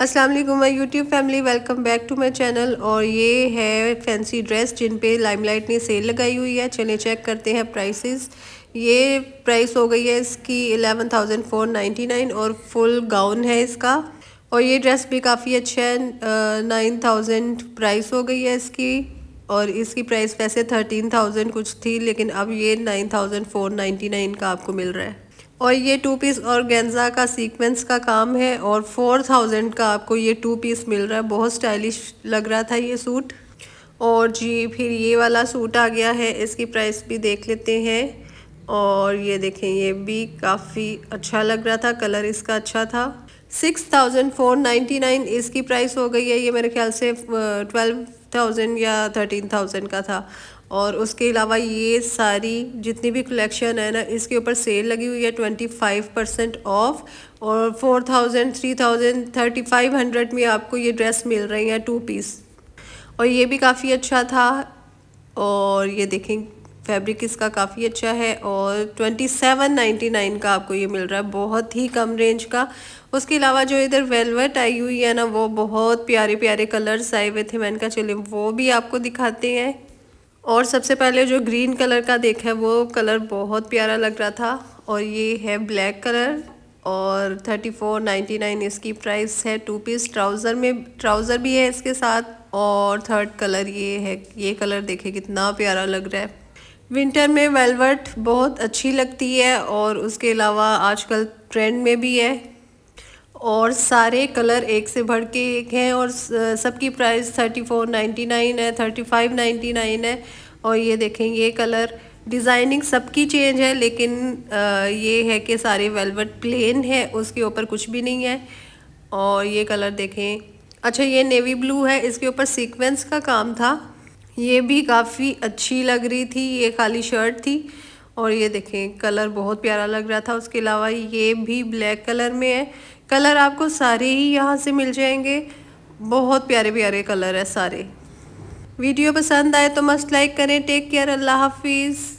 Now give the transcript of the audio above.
Aslam my YouTube family welcome back to my channel और ये है फैंसी ड्रेस जिन पे लाइमलाइट ने सेल लगाई हुई है चलिए चेक करते हैं प्राइसेस ये प्राइस हो गई है इसकी eleven thousand four ninety nine और फुल गाउन है इसका और ये ड्रेस भी काफ़ी अच्छा है नाइन थाउजेंड प्राइस हो गई है इसकी और इसकी प्राइस वैसे थर्टीन थाउजेंड कुछ थी लेकिन अब ये nine thousand four ninety nine का आपको मिल रहा है और ये टू पीस और गेंजा का सीक्वेंस का काम है और फोर थाउजेंड का आपको ये टू पीस मिल रहा है बहुत स्टाइलिश लग रहा था ये सूट और जी फिर ये वाला सूट आ गया है इसकी प्राइस भी देख लेते हैं और ये देखें ये भी काफ़ी अच्छा लग रहा था कलर इसका अच्छा था six thousand four ninety nine इसकी प्राइस हो गई है ये मेरे ख्याल से ट्वेल्व थाउजेंड या थर्टीन थाउजेंड का था और उसके अलावा ये सारी जितनी भी कलेक्शन है ना इसके ऊपर सेल लगी हुई है ट्वेंटी फाइव परसेंट ऑफ और four thousand three thousand thirty five hundred में आपको ये ड्रेस मिल रही है टू पीस और ये भी काफ़ी अच्छा था और ये देखें फैब्रिक इसका काफ़ी अच्छा है और ट्वेंटी सेवन नाइन्टी नाइन का आपको ये मिल रहा है बहुत ही कम रेंज का उसके अलावा जो इधर वेलवेट आई हुई है ना वो बहुत प्यारे प्यारे कलर्स आए हुए थे मैंने कहा चलिए वो भी आपको दिखाते हैं और सबसे पहले जो ग्रीन कलर का देखा है वो कलर बहुत प्यारा लग रहा था और ये है ब्लैक कलर और थर्टी फोर नाइन्टी नाइन इसकी प्राइस है टू पीस ट्राउज़र में ट्राउज़र भी है इसके साथ और थर्ड कलर ये है ये कलर देखे कितना प्यारा लग रहा है विंटर में वेलवर्ट बहुत अच्छी लगती है और उसके अलावा आजकल ट्रेंड में भी है और सारे कलर एक से भर के एक हैं और सबकी price thirty four ninety nine है थर्टी फाइव नाइन्टी नाइन है और ये देखें ये कलर डिज़ाइनिंग सबकी चेंज है लेकिन ये है कि सारे वेलवेट प्लेन है उसके ऊपर कुछ भी नहीं है और ये कलर देखें अच्छा ये नेवी ब्लू है इसके ऊपर सीक्वेंस का काम था ये भी काफ़ी अच्छी लग रही थी ये खाली शर्ट थी और ये देखें कलर बहुत प्यारा लग रहा था उसके अलावा ये भी ब्लैक कलर में है कलर आपको सारे ही यहाँ से मिल जाएंगे बहुत प्यारे प्यारे कलर है सारे वीडियो पसंद आए तो मस्ट लाइक करें टेक केयर अल्लाह हाफिज़